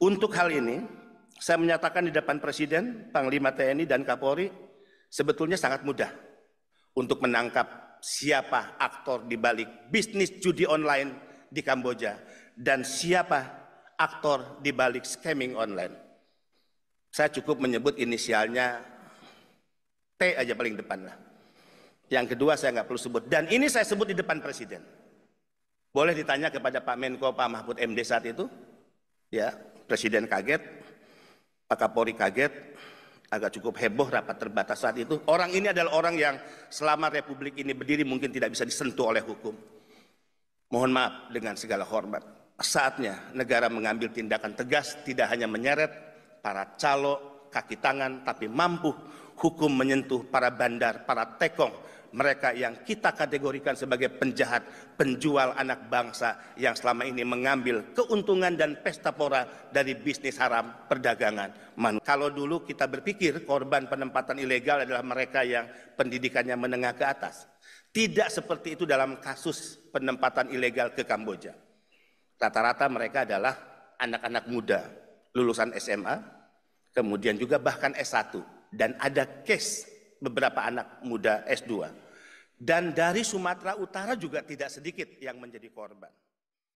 Untuk hal ini, saya menyatakan di depan Presiden, Panglima TNI, dan Kapolri, sebetulnya sangat mudah untuk menangkap siapa aktor di balik bisnis judi online di Kamboja dan siapa aktor di balik scamming online. Saya cukup menyebut inisialnya T aja paling depan lah. Yang kedua saya nggak perlu sebut. Dan ini saya sebut di depan Presiden. Boleh ditanya kepada Pak Menko, Pak Mahfud MD saat itu. Ya, Presiden kaget, Pak Kapolri kaget, agak cukup heboh rapat terbatas saat itu. Orang ini adalah orang yang selama Republik ini berdiri mungkin tidak bisa disentuh oleh hukum. Mohon maaf dengan segala hormat. Saatnya negara mengambil tindakan tegas tidak hanya menyeret para calo kaki tangan tapi mampu hukum menyentuh para bandar, para tekong, mereka yang kita kategorikan sebagai penjahat, penjual anak bangsa yang selama ini mengambil keuntungan dan pesta pora dari bisnis haram perdagangan. Man, kalau dulu kita berpikir korban penempatan ilegal adalah mereka yang pendidikannya menengah ke atas. Tidak seperti itu dalam kasus penempatan ilegal ke Kamboja. Rata-rata mereka adalah anak-anak muda, lulusan SMA, kemudian juga bahkan S1. Dan ada case beberapa anak muda S2. Dan dari Sumatera Utara juga tidak sedikit yang menjadi korban.